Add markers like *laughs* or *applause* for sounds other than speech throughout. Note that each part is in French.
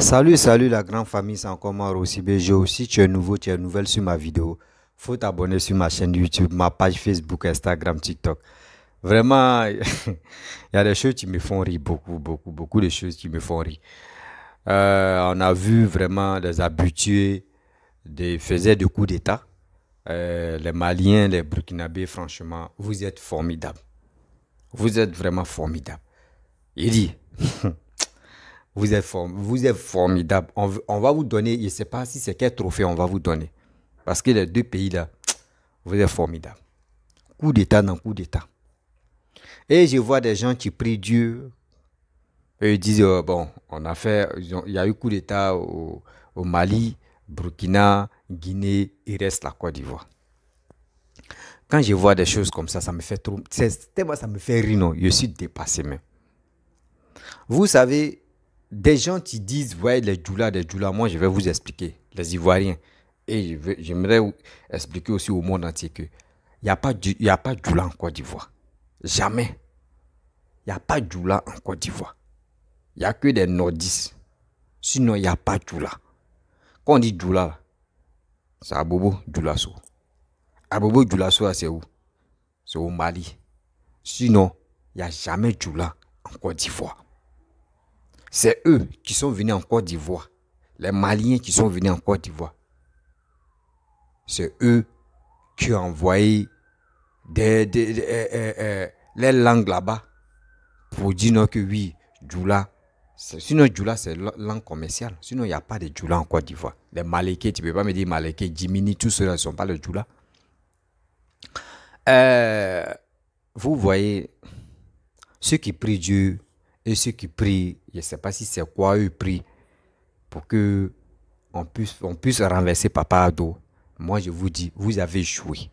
Salut, salut la grande famille, c'est encore moi Bejo. Si tu es nouveau, tu es nouvelle sur ma vidéo, faut t'abonner sur ma chaîne YouTube, ma page Facebook, Instagram, TikTok. Vraiment, *laughs* il y a des choses qui me font rire, beaucoup, beaucoup, beaucoup de choses qui me font rire. Euh, on a vu vraiment des habitués des faisaient des coups d'État. Euh, les Maliens, les Burkinabés, franchement, vous êtes formidables. Vous êtes vraiment formidables. Il dit. *laughs* Vous êtes, form vous êtes formidable. On, va vous donner, je ne sais pas si c'est quel trophée on va vous donner. Parce que les deux pays-là, *tsk* vous êtes formidables. Coup d'État dans coup d'État. Et je vois des gens qui prient Dieu. Et ils disent, oh, bon, on a fait, il y a eu coup d'État au, Mali, Burkina, Guinée, et reste la Côte d'Ivoire. Quand je vois des choses comme ça, ça me fait trop, moi, ça me fait rire, non, je suis dépassé même. Vous savez, des gens qui disent, ouais, les djoulas, les djoulas, moi je vais vous expliquer, les Ivoiriens. Et j'aimerais expliquer aussi au monde entier que il n'y a pas de en Côte d'Ivoire. Jamais. Il n'y a pas de en Côte d'Ivoire. Il n'y a que des nordistes. Sinon, il n'y a pas de Quand on dit djoula, c'est Abobo Djoulasso. Abobo Djoulasso, c'est où C'est au Mali. Sinon, il n'y a jamais djoulas en Côte d'Ivoire. C'est eux qui sont venus en Côte d'Ivoire. Les Maliens qui sont venus en Côte d'Ivoire. C'est eux qui ont envoyé des, euh, euh, euh, les langues là-bas pour dire que oui, Djoula. Sinon, Djoula, c'est langue commerciale. Sinon, il n'y a pas de Djoula en Côte d'Ivoire. Les Malékés, tu ne peux pas me dire Malékés, Djimini, tout cela ne sont pas le Djoula. vous voyez, ceux qui prient Dieu et ceux qui prient je ne sais pas si c'est quoi eu pris pour que on puisse, on puisse renverser papa Ado. Moi, je vous dis, vous avez échoué.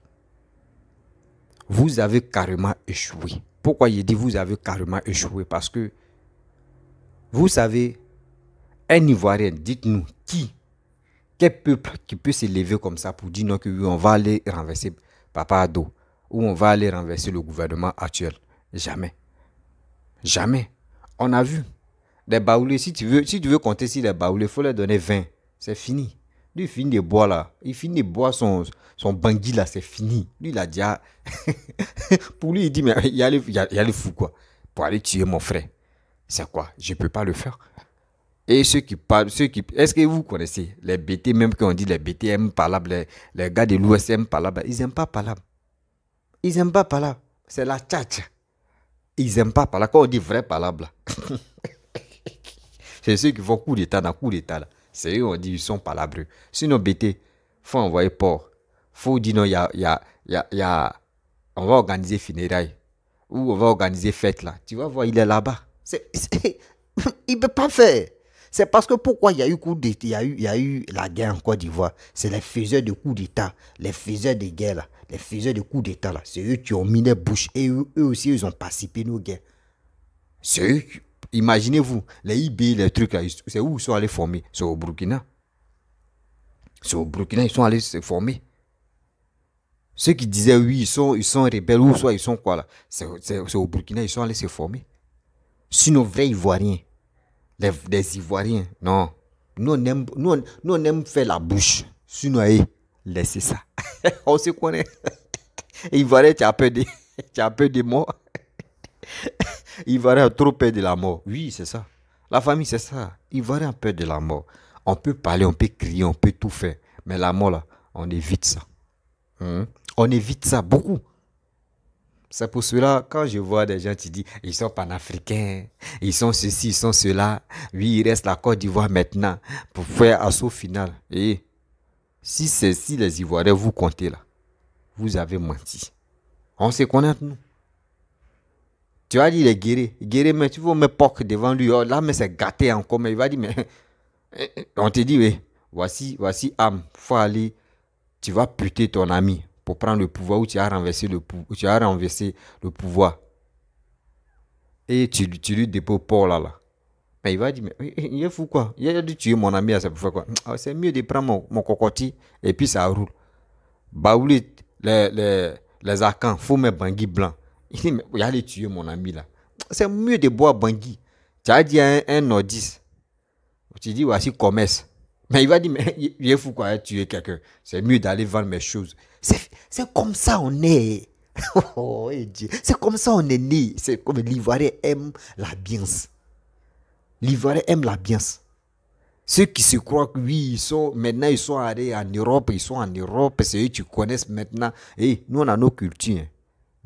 Vous avez carrément échoué. Pourquoi je dis vous avez carrément échoué Parce que, vous savez, un Ivoirien, dites-nous, qui Quel peuple qui peut se lever comme ça pour dire non que on va aller renverser papa Ado ou on va aller renverser le gouvernement actuel Jamais. Jamais. On a vu. Des baoulés, si tu veux, si tu veux compter si des baoulés, il faut leur donner 20. C'est fini. Lui, il finit de boire là. Il finit de boire son, son bangui là, c'est fini. Lui, il a déjà. *laughs* Pour lui, il dit, mais il y a le il quoi. Pour aller tuer mon frère. C'est quoi Je ne peux pas le faire. Et ceux qui parlent, ceux qui. Est-ce que vous connaissez les BT, même quand on dit les BT aiment les, les gars de l'USM aiment ils n'aiment pas parlable. Ils n'aiment pas parlable. C'est la tchatcha. Ils n'aiment pas parlable. Quand on dit vrai parlable. *laughs* C'est ceux qui font coup d'État dans coup d'État. C'est eux, on dit, ils sont palabreux. Sinon, BT, faut envoyer port. faut dire, non, il y a, on va organiser funérailles. Ou on va organiser fête là. Tu vas voir, il est là-bas. *coughs* il ne peut pas faire. C'est parce que pourquoi il y a eu coup d'État, il y a eu, il y a eu la guerre en Côte d'Ivoire. C'est les faiseurs de coup d'État, les faiseurs de guerre, là, les faiseurs de coup d'État, là. C'est eux qui ont mis les bouches et eux, aussi, ils ont participé nos guerres. C'est eux, Imaginez-vous, les IB, les trucs, c'est où ils sont allés former C'est au Burkina. C'est au Burkina, ils sont allés se former. Ceux qui disaient oui, ils sont, ils sont rebelles ou soit ils sont quoi là C'est au Burkina, ils sont allés se former. nos vrais Ivoiriens, les, Ivoiriens, non. Nous on, aime, nous, aime faire la bouche. nous laissez ça. *laughs* on se connaît. *laughs* Ivoirien, tu as peur de, *laughs* tu as de moi va a trop peur de la mort. Oui, c'est ça. La famille, c'est ça. Il va a peur de la mort. On peut parler, on peut crier, on peut tout faire. Mais la mort, là, on évite ça. Hein? On évite ça beaucoup. C'est pour cela, quand je vois des gens qui disent, ils sont panafricains, ils sont ceci, ils sont cela, oui, il reste la Côte d'Ivoire maintenant pour faire assaut final. Et si c'est les Ivoiriens vous comptez là, vous avez menti. On se connaît, nous. Tu vas dire, il est guéri. Guéri, mais tu vas me POC devant lui. Oh, mais c'est gâté encore. Mais il va dire, mais *laughs* eh, eh, on te dit, oui, voici, voici âme. faut aller. Tu vas puter ton ami pour prendre le pouvoir ou tu as renversé le, tu as renversé le pouvoir. Et tu, tu lui déposes Paul là, là. Mais il va dire, mais eh, il est fou quoi. Il a dit es mon ami à ça pour faire quoi. Ah, c'est mieux de prendre mon, mon et puis ça roule. Baouli, les, les, les arcans, faut mettre bangui blanc. Il dit, mais il tuer mon ami là. C'est mieux de boire Bangui. Tu as dit un, un nordiste. Tu dis, voici commerce. Mais il va dire, mais il est fou quoi, tuer quelqu'un. C'est mieux d'aller vendre mes choses. C'est comme ça on est. *laughs* Oh, c'est comme ça on est né. C'est comme l'Ivoirien aime la bience. L'Ivoirien aime la bience. Ceux qui se croient que oui, ils sont, maintenant ils sont allés en Europe, ils sont en Europe, c'est eux qui connaissent maintenant. Et eh, nous, on a nos cultures.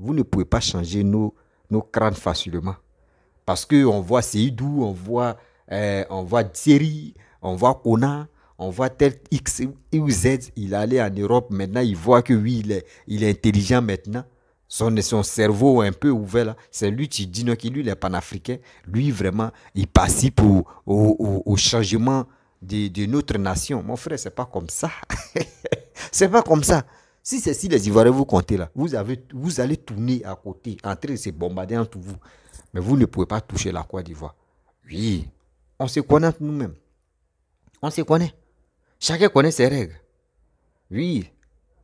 Vous ne pouvez pas changer nos, nos crânes facilement. Parce qu'on voit Seydou, on voit, euh, on voit Thierry, on voit Kona, on voit tel X ou Z. Il est allé en Europe maintenant, il voit que oui, il est, il est intelligent maintenant. Son, son cerveau un peu ouvert là. C'est lui qui dit non, qui lui, il est panafricain. Lui, vraiment, il participe au, au, au, changement de, de, notre nation. Mon frère, c'est pas comme ça. *laughs* c'est pas comme ça. Si c'est si les Ivoiriens vous comptez là, vous, avez, vous allez tourner à côté, entrer se bombarder entre vous. Mais vous ne pouvez pas toucher la Côte d'Ivoire. Oui, on se connaît nous-mêmes. On se connaît. Chacun connaît ses règles. Oui.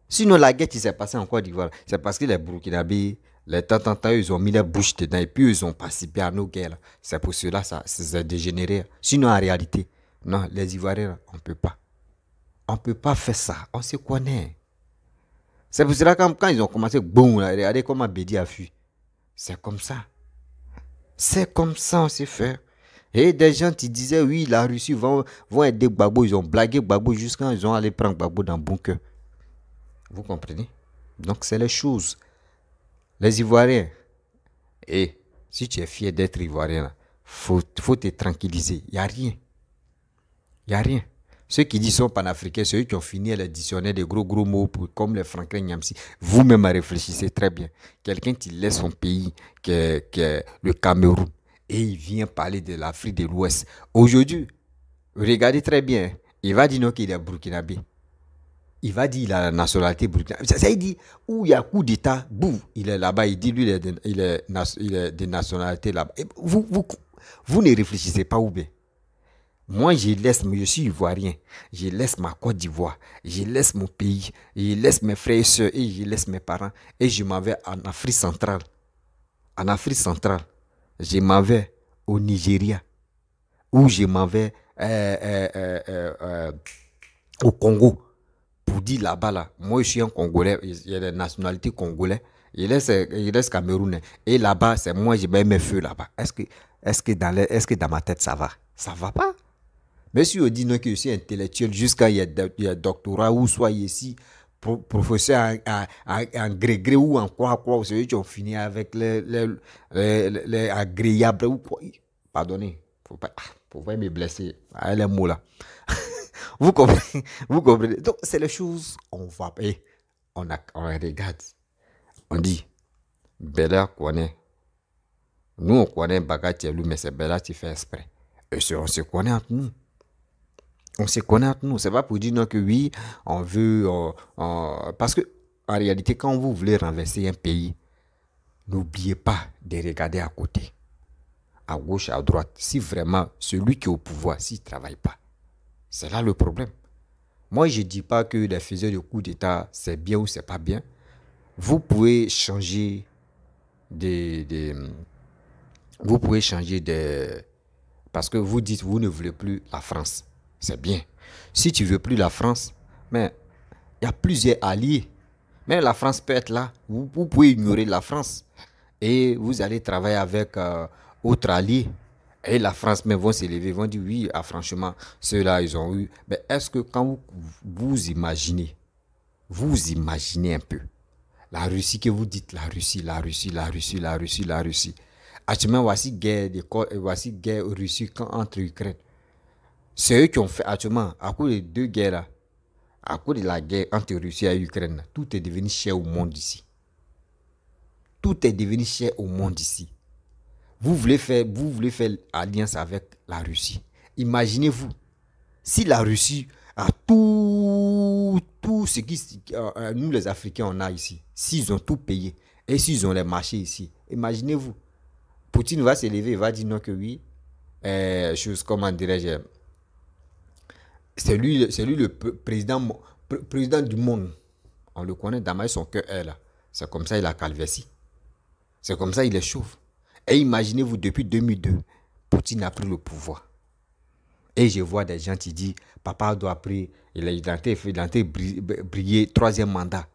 Sinon, la guerre qui s'est passée en Côte d'Ivoire, c'est parce que les Burkinabés, les tantantans, ils ont mis la bouche dedans et puis ils ont participé à nos guerres. C'est pour cela que ça s'est dégénéré. Sinon, en réalité, non, les Ivoiriens, on ne peut pas. On ne peut pas faire ça. On se connaît. C'est pour cela que quand ils ont commencé, boum, regardez comment Bédi a fui. C'est comme ça. C'est comme ça on s'est faire. Et des gens qui disaient, oui, la Russie vont, vont aider Gbagbo. Ils ont blagué Gbagbo jusqu'à ils ont allé prendre Gbagbo dans bunker. Vous comprenez Donc, c'est les choses. Les Ivoiriens. Et si tu es fier d'être Ivoirien, il faut te tranquilliser. Il n'y a rien. Il n'y a rien. Ceux qui disent sont panafricains, ceux qui ont fini à l'éditionner des gros gros mots comme les Franklin Nyamsi, vous-même réfléchissez très bien. Quelqu'un qui laisse son pays, qui est, le Cameroun, et il vient parler de l'Afrique de l'Ouest. Aujourd'hui, regardez très bien, il va dire non qu'il est burkinabé. Il va dire a la nationalité burkinabé. Ça, il dit, où il y a coup d'État, boum, il est là-bas, il dit lui, il est de, il nationalité là-bas. Vous, ne réfléchissez pas ou bien moi, je laisse, je suis ivoirien. Je laisse ma Côte d'Ivoire. Je laisse mon pays. Je laisse mes frères et soeurs et je laisse mes parents. Et je m'en vais en Afrique centrale. En Afrique centrale, je m'en vais au Nigeria. Ou je m'en vais euh, euh, euh, au Congo. Pour dire là-bas, là, moi, je suis un Congolais. J'ai la nationalité congolaise. Je laisse, je laisse Cameroun. Et là-bas, c'est moi, je mets mes feux là-bas. Est-ce que, est-ce que, dans est que dans ma tête, ça va Ça va pas mais si on dit non que je suis intellectuel jusqu'à il y a doctorat ou soyez ici professeur en, gré-gré ou en quoi quoi, savez ils ont fini avec les, les, les, agréables ou quoi. Pardonnez, faut pas, ah, faut pas me blesser elle ah, les mots là. *laughs* vous comprenez, vous comprenez. Donc c'est les choses on va et eh, on, regarde, on dit Bella connaît. Nous on connaît Bagatelle, mais c'est Bella qui fait exprès. Et si on se connaît entre nous on se entre nous. C'est pas pour dire non que oui, on veut. Euh, euh, parce que, en réalité, quand vous voulez renverser un pays, n'oubliez pas de regarder à côté, à gauche, à droite, si vraiment celui qui est au pouvoir, s'il ne travaille pas. C'est là le problème. Moi, je dis pas que les faiseurs de coup d'État, c'est bien ou c'est pas bien. Vous pouvez changer des, vous pouvez changer des... Parce que vous dites, vous ne voulez plus la France c'est bien. Si tu veux plus la France, mais il y a plusieurs alliés. Mais la France peut être là. Vous, pouvez ignorer la France. Et vous allez travailler avec euh, autre allié. Et la France mais vont s'élever, vont dire oui, ah, franchement, ceux-là, ils ont eu. Mais est-ce que quand vous, imaginez, vous imaginez un peu, la Russie que vous dites, la Russie, la Russie, la Russie, la Russie, la Russie. Actuellement, voici guerre, voici guerre Russie entre Ukraine. C'est eux qui ont fait actuellement, à cause des deux guerres à cause de la guerre entre Russie et Ukraine, tout est devenu cher au monde ici. Tout est devenu cher au monde ici. Vous voulez faire, vous voulez faire alliance avec la Russie. Imaginez-vous, si la Russie a tout, tout ce que euh, nous les Africains, on a ici, s'ils ont tout payé et s'ils ont les marchés ici, imaginez-vous, Poutine va s'élever, et va dire non que oui, euh, chose, comment dirais-je, c'est lui, c'est lui le président, président du monde. On le connaît, Damaï, son cœur est là. C'est comme ça il a calversi. C'est comme ça il est chauve. Et imaginez-vous, depuis 2002, Poutine a pris le pouvoir. Et je vois des gens qui disent, papa doit prier, il a identité, il a brillé, troisième mandat.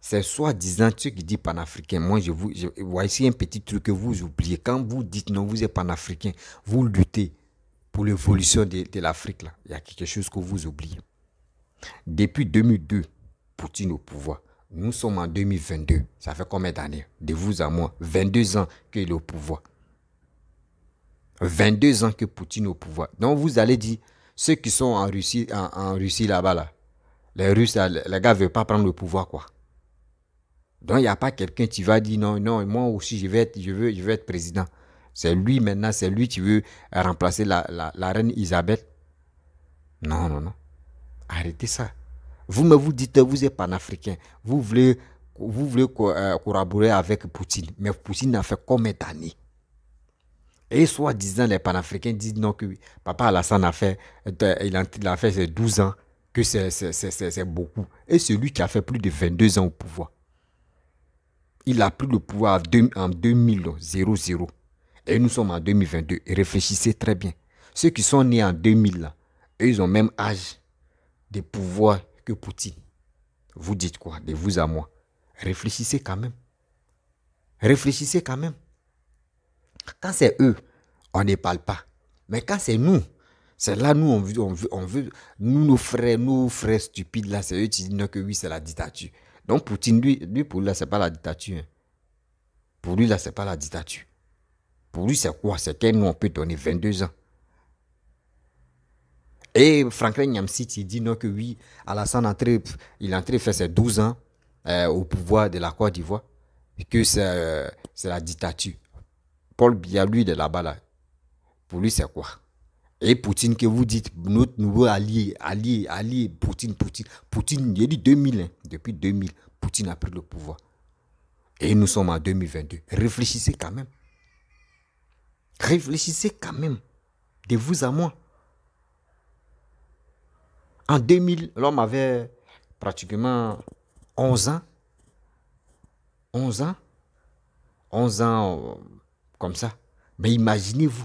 C'est soi-disant ceux qui disent panafricain. Moi, je vous, je, voici un petit truc que vous oubliez. Quand vous dites non, vous êtes panafricain, vous luttez pour l'évolution de, l'Afrique, là, il y a quelque chose que vous oubliez. Depuis 2002, Poutine au pouvoir. Nous sommes en 2022. Ça fait combien d'années De vous à moi. 22 ans qu'il est au pouvoir. 22 ans que Poutine au pouvoir. Donc vous allez dire, ceux qui sont en Russie, en, Russie là-bas, là, les Russes, les gars ne veulent pas prendre le pouvoir, quoi. Donc il n'y a pas quelqu'un qui va dire, non, non, moi aussi, je vais être, je veux, je veux être président. C'est lui maintenant, c'est lui qui veut remplacer la, la, reine Isabelle. Non, non, non. Arrêtez ça. Vous me vous dites, vous êtes panafricain. Vous voulez, vous voulez euh, collaborer avec Poutine. Mais Poutine a fait combien d'années Et soi-disant, les panafricains disent non que Papa Alassane a fait, euh, il a, fait 12 ans, que c'est beaucoup. Et celui qui a fait plus de 22 ans au pouvoir. Il a pris le pouvoir en 2000, et nous sommes en 2022. réfléchissez très bien. Ceux qui sont nés en 2000, ils ont même âge de pouvoir que Poutine. Vous dites quoi De vous à moi. Réfléchissez quand même. Réfléchissez quand même. Quand c'est eux, on ne parle pas. Mais quand c'est nous, c'est là, nous, on veut, on, veut, on veut, nous, nos frères, nos frères stupides, là, c'est eux qui disent que oui, c'est la dictature. Donc, Poutine, lui, lui pour lui, là, c'est pas la dictature. Hein. Pour lui, là, c'est pas la dictature. Pour lui, c'est quoi C'est que nous, on peut donner 22 ans. Et Franklin Yamsit il dit non que oui, Alassane entré, il est entré ses 12 ans euh, au pouvoir de la Côte d'Ivoire, que euh, c'est la dictature. Paul Biya, lui, de là-bas, là, pour lui, c'est quoi Et Poutine, que vous dites, notre nouveau allié, allié, allié, Poutine, Poutine, Poutine, il dit 2000, hein. depuis 2000, Poutine a pris le pouvoir. Et nous sommes en 2022. Réfléchissez quand même. Réfléchissez quand même de vous à moi. En 2000, l'homme avait pratiquement 11 ans. 11 ans. 11 ans euh, comme ça. Mais imaginez-vous.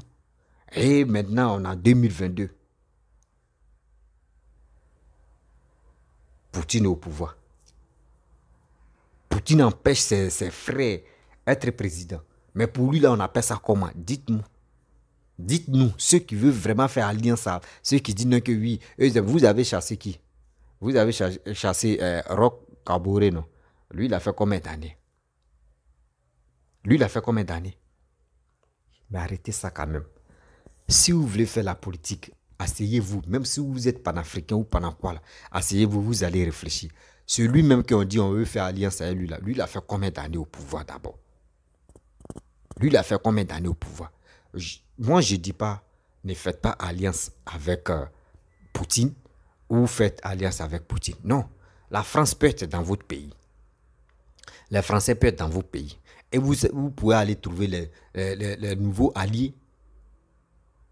Et maintenant, on est en 2022. Poutine au pouvoir. Poutine empêche ses, ses frères d'être président. Mais pour lui, là, on appelle ça comment Dites-nous. Dites-nous, ceux qui veulent vraiment faire alliance à ceux qui disent non que oui, vous avez chassé qui Vous avez chassé, euh, Roque Lui, il a fait combien d'années Lui, il a fait combien d'années Mais arrêtez ça quand même. Si vous voulez faire la politique, asseyez-vous, même si vous êtes panafricain ou panafrois, asseyez-vous, vous allez réfléchir. Celui même qui a dit on veut faire alliance à lui, là, lui, il a fait combien d'années au pouvoir d'abord lui, il a fait combien d'années au pouvoir Moi, je ne dis pas, ne faites pas alliance avec euh, Poutine ou faites alliance avec Poutine. Non, la France peut être dans votre pays. Les Français peuvent être dans vos pays. Et vous, pouvez aller trouver les, nouveaux alliés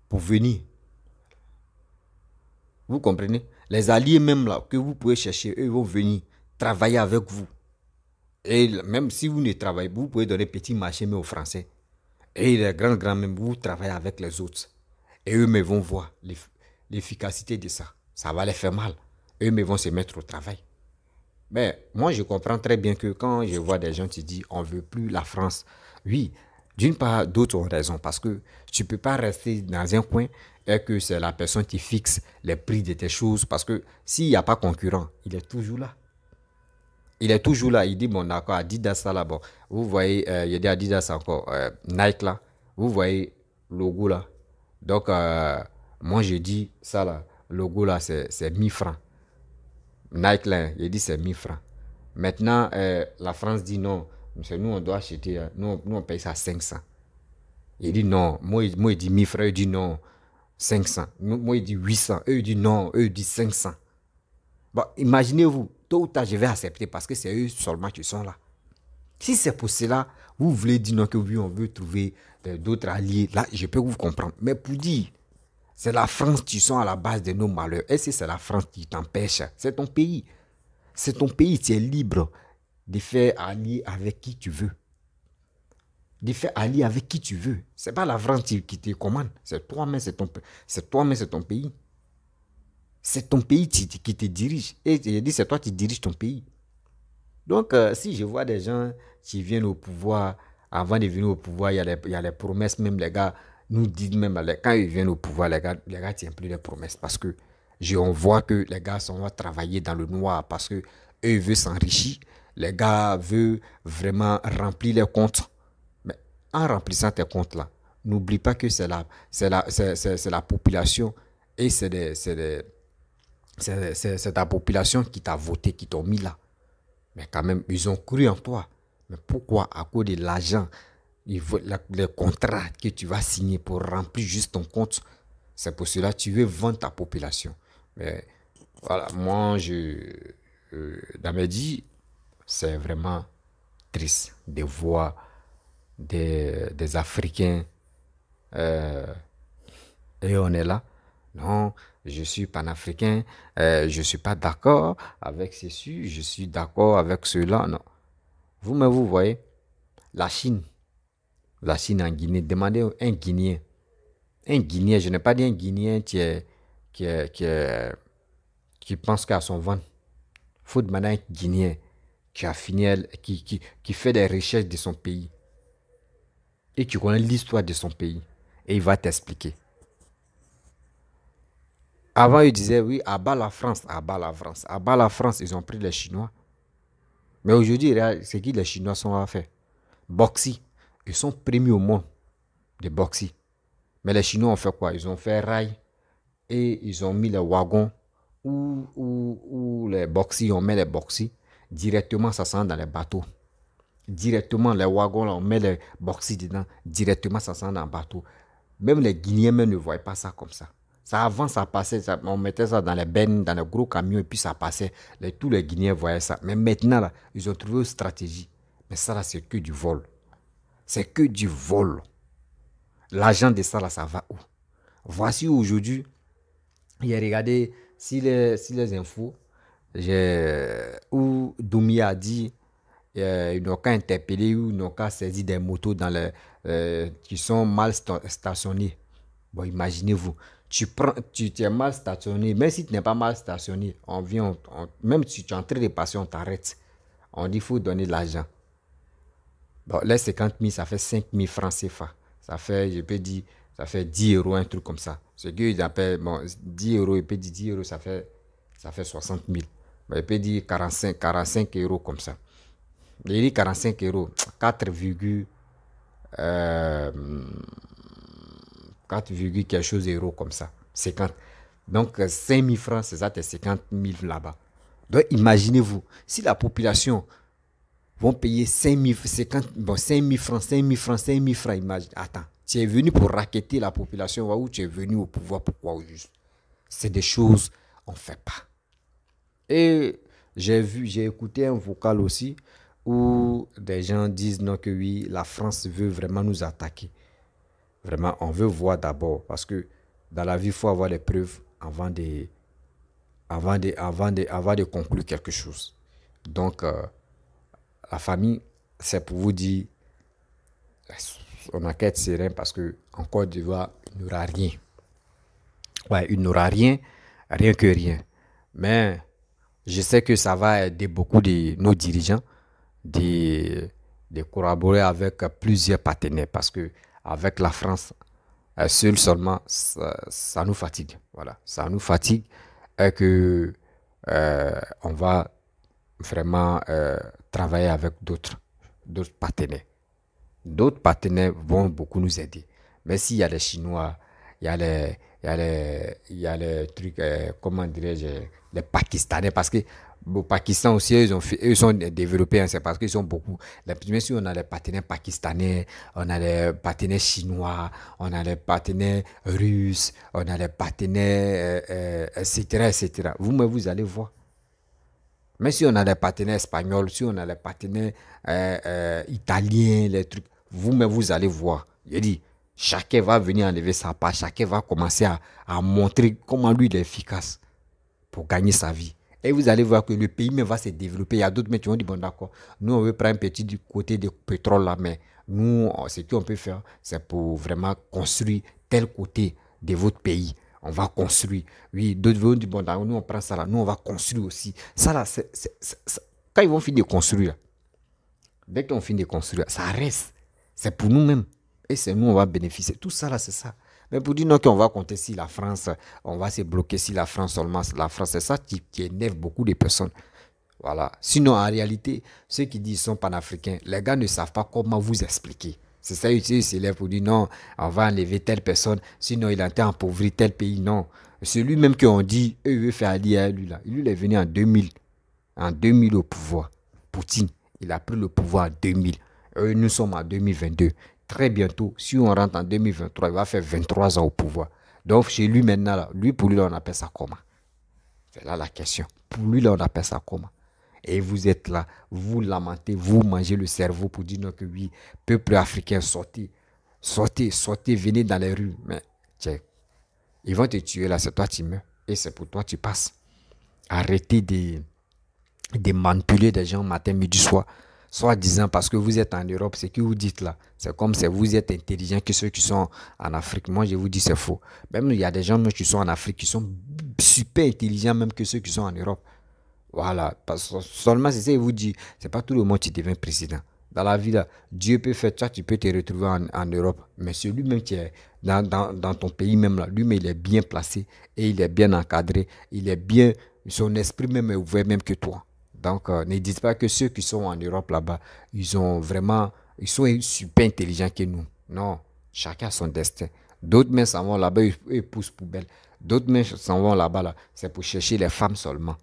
pour venir. Vous comprenez Les alliés même là que vous pouvez chercher, eux vont venir travailler avec vous. Et même si vous ne travaillez pas, vous pouvez donner petit marché mais aux Français. Et les grands, grands même, vous travaillez avec les autres. Et eux me vont voir l'efficacité de ça. Ça va les faire mal. Eux me vont se mettre au travail. Mais moi, je comprends très bien que quand je vois des gens qui disent on ne veut plus la France, oui, d'une part, d'autres ont raison parce que tu ne peux pas rester dans un coin et que c'est la personne qui fixe les prix de tes choses parce que s'il n'y a pas concurrent, il est toujours là il est toujours là. Il dit, bon, d'accord, Adidas, là, bon. Vous voyez, euh, il y Adidas encore, euh, Nike, là. Vous voyez, logo, là. Donc, euh, moi, je dis, ça, là, logo, là, c'est 1000 francs. Nike, là, il dit, c'est 1000 francs. Maintenant, la France dit, non, monsieur, nous, on doit acheter, nous, on paye ça 500. Il dit, non. Moi, moi il dit 1000 francs, il dit, non, 500. Moi, il dit 800. Eux, ils disent, non, eux, ils disent 500. Bon, imaginez-vous, tôt ou tard, je vais accepter parce que c'est eux seulement qui sont là. Si c'est pour cela, vous voulez dire non que oui, on veut trouver euh, d'autres alliés, là, je peux vous comprendre. Mais pour dire, c'est la France qui sont à la base de nos malheurs. Et si c'est la France qui t'empêche, c'est ton pays. C'est ton pays, tu es libre de faire allier avec qui tu veux. De faire allier avec qui tu veux. Ce n'est pas la France qui te commande. C'est toi-même, c'est ton, toi ton pays. C'est ton pays qui, te dirige. Et j'ai dit, c'est toi qui diriges ton pays. Donc, euh, si je vois des gens qui viennent au pouvoir, avant de venir au pouvoir, il y, a les promesses, même les gars nous disent même, quand ils viennent au pouvoir, les gars les gars tiennent plus les promesses parce que je, on voit que les gars sont travailler dans le noir parce que eux veulent s'enrichir, les gars veulent vraiment remplir les comptes. Mais en remplissant tes comptes là, n'oublie pas que c'est la, la, la population et c'est des, c'est ta population qui t'a voté, qui t'a mis là. Mais quand même, ils ont cru en toi. Mais pourquoi À cause de l'argent, le contrat que tu vas signer pour remplir juste ton compte. C'est pour cela que tu veux vendre ta population. Mais voilà, moi, je, euh, Damedi, c'est vraiment triste de voir des, Africains. Euh, et on est là. Non, je suis panafricain, euh, je ne suis pas d'accord avec ceci, je suis d'accord avec cela. Non. Vous, me vous voyez, la Chine, la Chine en Guinée, demandez un Guinéen. Un Guinéen, je n'ai pas dit un Guinéen qui, qui, qui, pense qu'à son ventre. Faut demander un Guinéen qui, a fini, qui, qui, qui fait des recherches de son pays et qui connaît l'histoire de son pays. Et il va t'expliquer. Avant, ils disaient, oui, à bas la France, à bas la France, à bas la France, ils ont pris les Chinois. Mais aujourd'hui, c'est qui les Chinois sont à faire Boxy. Ils sont premiers au monde de boxy. Mais les Chinois ont fait quoi Ils ont fait rail et ils ont mis les wagons où, où, où les boxy, on met les boxy. Directement, ça sent dans les bateaux. Directement, les wagons, on met les boxy dedans. Directement, ça sent dans les bateaux. Même les Guinéens ne voient pas ça comme ça. Ça, avant, ça passait. on mettait ça dans les bennes, dans les gros camions, et puis ça passait. Les, tous les Guinéens voyaient ça. Mais maintenant, là, ils ont trouvé une stratégie. Mais ça, là, c'est que du vol. C'est que du vol. L'argent de ça, là, ça va où Voici aujourd'hui, a regardé si les, si les infos, euh, où Doumi a dit euh, ils n'ont qu'à interpeller ou ils n'ont qu'à saisir des motos dans les, euh, qui sont mal stationnées. Bon, imaginez-vous tu, prends, tu, es mal stationné. Même si tu n'es pas mal stationné, on vient, même si tu es en train de passer, on t'arrête. On dit, qu'il faut donner de l'argent. Bon, les 50 000, ça fait 5 000 francs CFA. Ça fait, je peux dire, ça fait 10 euros, un truc comme ça. Ce que appellent, bon, 10 euros, il dire 10 euros, ça fait, ça fait 60 000. Bon, dire 45, 45 euros comme ça. Il dit 45 euros, 4, euh, 4, quelque chose d'euros comme ça. 50. Donc 5 euh, 000 francs, c'est ça, tes 50 000 là-bas. Donc imaginez-vous, si la population va payer 5 000, 50, francs, 5 000 francs, 5 000 francs, Attends, tu es venu pour raqueter la population, ou tu es venu au pouvoir, pourquoi au juste C'est des choses, qu'on ne fait pas. Et j'ai vu, j'ai écouté un vocal aussi où des gens disent non que oui, la France veut vraiment nous attaquer. Vraiment, on veut voir d'abord. Parce que dans la vie, il faut avoir les preuves avant de, avant de, avant de, avant de conclure quelque chose. Donc, euh, la famille, c'est pour vous dire, on a qu'être serein parce qu'en Côte d'Ivoire, il n'y aura rien. Ouais, il n'y aura rien, rien que rien. Mais je sais que ça va aider beaucoup de nos dirigeants de, de collaborer avec plusieurs partenaires parce que avec la France euh, seul seulement, ça, nous fatigue. Voilà, ça nous fatigue et que euh, on va vraiment euh, travailler avec d'autres, d'autres partenaires. D'autres partenaires vont beaucoup nous aider. Mais s'il y a les Chinois, il y a les, il y trucs, comment dirais-je, les Pakistanais, parce que au Pakistan aussi, ils, ont ils sont développés, hein, parce qu'ils sont beaucoup. même si on a les partenaires pakistanais, on a les partenaires chinois, on a les partenaires russes, on a les partenaires, etc., euh, euh, etc. Vous, mais vous allez voir. Même si on a des partenaires espagnols, si on a les partenaires euh, italiens, les trucs, vous, mais vous allez voir. Je dis, chacun va venir enlever sa part, chacun va commencer à, à montrer comment lui il est efficace pour gagner sa vie. Et vous allez voir que le pays va se développer. Il y a d'autres mais qui ont dit, bon d'accord, nous on veut prendre un petit du côté de pétrole là, mais nous, ce qu'on peut faire, c'est pour vraiment construire tel côté de votre pays on va construire. Oui, d'autres vont dire, bon, d'accord, nous, on prend ça là, nous, on va construire aussi. Ça là, quand ils vont finir de construire, dès qu'ils qu'on finit de construire, ça reste. C'est pour nous-mêmes. Et c'est nous, on va bénéficier. Tout ça là, c'est ça. Mais pour dire non, qu'on va compter si la France, on va se bloquer si la France seulement, la France, c'est ça qui, énerve beaucoup de personnes. Voilà. Sinon, en réalité, ceux qui disent sont panafricains, les gars ne savent pas comment vous expliquer. C'est ça, ils s'élèvent pour dire non, on va enlever telle personne, sinon il été appauvri tel pays. Non. Celui même qu'on dit, eux, veut faire allier à lui, là. Lui, il est venu en 2000. En 2000 au pouvoir. Poutine, il a pris le pouvoir en 2000. nous sommes en 2022 très bientôt, si on rentre en 2023, il va faire 23 ans au pouvoir. Donc, chez lui maintenant, lui, pour lui, on appelle ça comment C'est là la question. Pour lui, là, on appelle ça comment Et vous êtes là, vous lamentez, vous mangez le cerveau pour dire non, que oui, peuple africain, sortez, sortez, sortez, venez dans les rues. Mais, tiens, ils vont te tuer là, c'est toi qui meurs. Et c'est pour toi tu passes. Arrêtez de, de manipuler des gens matin, midi, soir soi-disant parce que vous êtes en Europe, ce que vous dites là, c'est comme si vous êtes intelligent que ceux qui sont en Afrique. Moi, je vous dis, c'est faux. Même il y a des gens qui sont en Afrique qui sont super intelligents, même que ceux qui sont en Europe. Voilà, seulement c'est ça, qu'il vous dit, c'est pas tout le monde qui devient président. Dans la vie, Dieu peut faire ça, tu peux te retrouver en, Europe. Mais celui-même qui est dans, ton pays même, là, lui-même, il est bien placé et il est bien encadré. Il est bien, son esprit même est ouvert même que toi. Donc, euh, ne dites pas que ceux qui sont en Europe là-bas, ils ont vraiment, ils sont super intelligents que nous. Non, chacun a son destin. D'autres mains s'en vont là-bas, ils, poussent poubelle. D'autres mains s'en vont là-bas, là, c'est pour chercher les femmes seulement.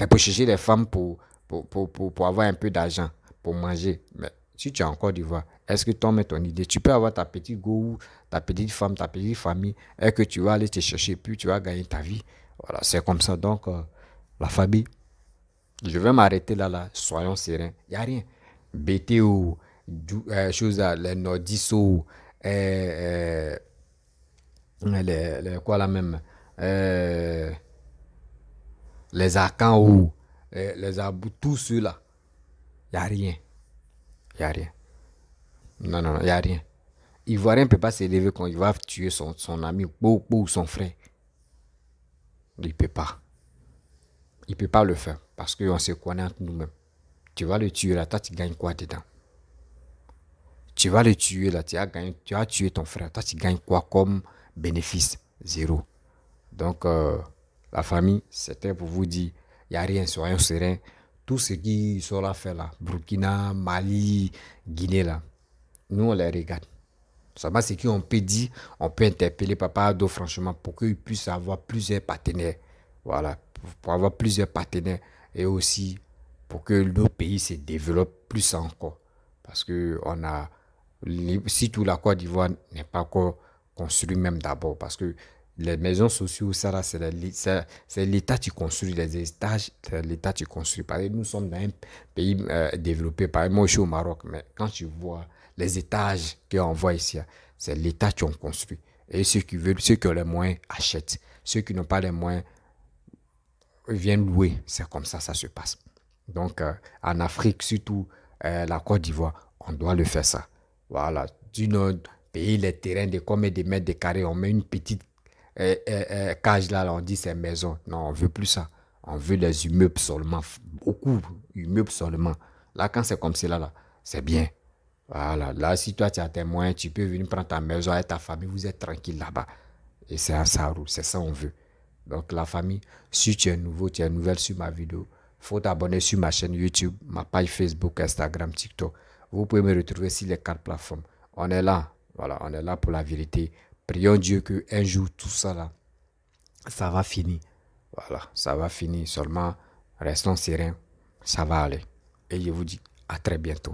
C'est pour chercher les femmes pour, pour, pour, pour, avoir un peu d'argent, pour manger. Mais si tu as encore du voix est-ce que tu mets ton idée Tu peux avoir ta petite gourou, ta petite femme, ta petite famille, et que tu vas aller te chercher, puis tu vas gagner ta vie. Voilà, c'est comme ça. Donc, euh, la famille. Je vais m'arrêter là, là. Soyons sereins. Il n'y a rien. BTO, euh, les Nordiso, euh, euh, les, les, quoi même, les ou oh, les Abou, tous ceux-là. Il n'y a rien. Il n'y a rien. Non, non, il n'y a rien. Ivoirien ne peut pas s'élever quand il va tuer son, ami ou son frère. Il ne peut pas. Il ne peut pas le faire. Parce qu'on se connaît entre nous-mêmes. Tu vas le tuer là, toi tu gagnes quoi dedans Tu vas le tuer là, tu as, gagné, tu as tué ton frère, toi tu gagnes quoi comme bénéfice Zéro. Donc, euh, la famille, c'était pour vous dire, il n'y a rien, soyons sereins. Tout ce qui sera fait là, Burkina, Mali, Guinée là, nous on les regarde. Ça va, c'est qu'on peut dire, on peut interpeller Papa Ado franchement pour qu'il puisse avoir plusieurs partenaires. Voilà, pour avoir plusieurs partenaires et aussi pour que nos pays se développe plus encore. Parce que on a, si tout la Côte d'Ivoire n'est pas encore construit même d'abord, parce que les maisons sociales, ça, c'est l'État qui construit les étages, c'est l'État qui construit. Par nous sommes dans un pays euh, développé, par moi je suis au Maroc, mais quand tu vois les étages qu'on voit ici, c'est l'État qui ont construit. Et ceux qui veulent, ceux qui ont les moyens achètent. Ceux qui n'ont pas les moyens viennent louer. C'est comme ça, ça se passe. Donc, euh, en Afrique, surtout euh, la Côte d'Ivoire, on doit le faire ça. Voilà. Du nord, payer les terrains de combien de mètres de carrés, on met une petite euh, cage là, on dit c'est maison. Non, on veut plus ça. On veut les immeubles seulement, beaucoup immeubles seulement. Là, quand c'est comme cela, là, c'est bien. Voilà. Là, si toi, tu as tes moyens, tu peux venir prendre ta maison avec ta famille, vous êtes tranquille là-bas. Et c'est un Sarou, c'est ça on veut. Donc la famille, si tu es nouveau, tu es nouvelle sur ma vidéo, faut t'abonner sur ma chaîne YouTube, ma page Facebook, Instagram, TikTok. Vous pouvez me retrouver sur les quatre plateformes. On est là, voilà, on est là pour la vérité. Prions Dieu que un jour tout ça là, ça va finir. Voilà, ça va finir. Seulement, restons sereins, ça va aller. Et je vous dis à très bientôt.